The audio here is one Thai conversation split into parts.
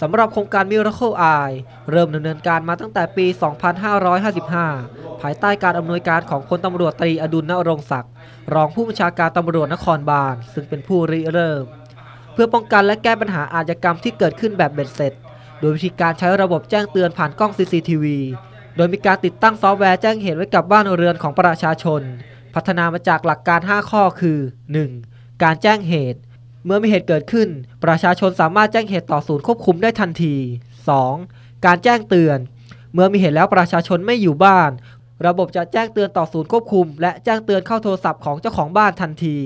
สำหรับโครงการ Miracle Eye เริ่มดำเนินการมาตั้งแต่ปี 2555 ภายใต้การอำนวยการของพลตำรวจตรีอดุลนรงศักดิ์รองผู้บัญชาการตำรวจนครบาลซึ่งเป็นผู้ริเริ่ม เพื่อป้องกันและแก้ปัญหาอาชญากรรมที่เกิดขึ้นแบบเบ็ดเสร็จ โดยวิธีการใช้ระบบแจ้งเตือนผ่านกล้อง CCTV โดยมีการติดตั้งซอฟต์แวร์แจ้งเหตุไว้กับบ้านเรือนของประชาชน พัฒนามาจากหลักการ 5 ข้อคือ 1. การแจ้งเหตุเมื่อมีเหตุเกิดขึ้น ประชาชนสามารถแจ้งเหตุต่อศูนย์ควบคุมได้ทันที 2. การแจ้งเตือน เมื่อมีเหตุแล้วประชาชนไม่อยู่บ้าน ระบบจะแจ้งเตือนต่อศูนย์ควบคุมและแจ้งเตือนเข้าโทรศัพท์ของเจ้าของบ้านทันที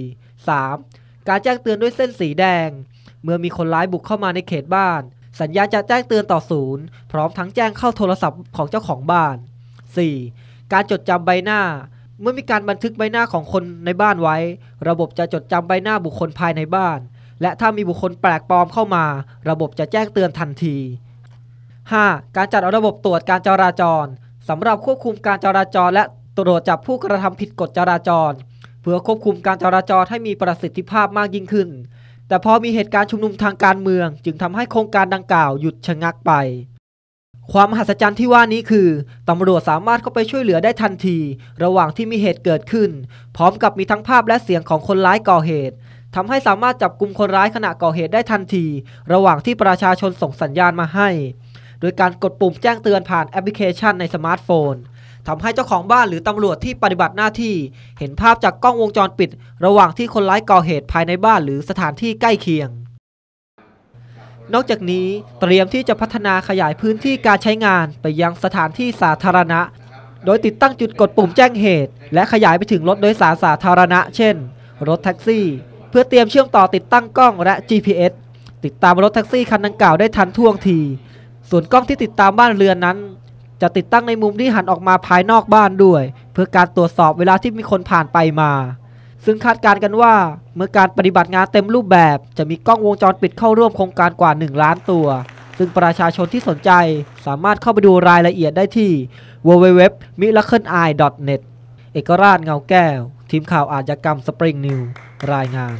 3. การแจ้งเตือนด้วยเส้นสีแดง เมื่อมีคนร้ายบุกเข้ามาในเขตบ้าน สัญญาจะแจ้งเตือนต่อศูนย์พร้อมทั้งแจ้งเข้าโทรศัพท์ของเจ้าของบ้าน 4. การจดจำใบหน้าเมื่อมีการบันทึกใบหน้าของคนในบ้านไว้ ระบบจะจดจำใบหน้าบุคคลภายในบ้าน และถ้ามีบุคคลแปลกปลอมเข้ามา ระบบจะแจ้งเตือนทันที 5. การจัดระบบตรวจการจราจร สำหรับควบคุมการจราจร และตรวจจับผู้กระทำผิดกฎจราจร เพื่อควบคุมการจราจรให้มีประสิทธิภาพมากยิ่งขึ้น แต่พอมีเหตุการณ์ชุมนุมทางการเมือง จึงทำให้โครงการดังกล่าวหยุดชะงักไปความมหัศจรรย์ที่ว่านี้คือตำรวจสามารถเข้าไปช่วยเหลือได้ทันที ระหว่างที่มีเหตุเกิดขึ้น พร้อมกับมีทั้งภาพและเสียงของคนร้ายก่อเหตุทำให้สามารถจับกลุ่มคนร้ายขณะก่อเหตุได้ทันทีระหว่างที่ประชาชนส่งสัญญาณมาให้ โดยการกดปุ่มแจ้งเตือนผ่านแอปพลิเคชัน ในสมาร์ทโฟนทำให้เจ้าของบ้านหรือตำรวจที่ปฏิบัติหน้าที่ เห็นภาพจากกล้องวงจรปิด ระหว่างที่คนร้ายก่อเหตุภายในบ้าน หรือสถานที่ใกล้เคียงนอกจากนี้เตรียมที่จะพัฒนาขยายพื้นที่การใช้งานไปยังสถานที่สาธารณะ โดยติดตั้งจุดกดปุ่มแจ้งเหตุ และขยายไปถึงรถโดยสารสาธารณะเช่น รถแท็กซี่ เพื่อเตรียมเชื่อมต่อติดตั้งกล้องและ GPS ติดตามรถแท็กซี่คันดังกล่าวได้ทันท่วงที ส่วนกล้องที่ติดตามบ้านเรือนนั้น จะติดตั้งในมุมที่หันออกมาภายนอกบ้านด้วย เพื่อการตรวจสอบเวลาที่มีคนผ่านไปมาซึ่งคาดการณ์กันว่าเมื่อการปฏิบัติงานเต็มรูปแบบ จะมีกล้องวงจรปิดเข้าร่วมโครงการกว่า 1 ล้านตัว ซึ่งประชาชนที่สนใจสามารถเข้าไปดูรายละเอียดได้ที่ www.miracleeye.net เอกราชเงาแก้ว ทีมข่าวอาชญกรรมสปริงนิว รายงาน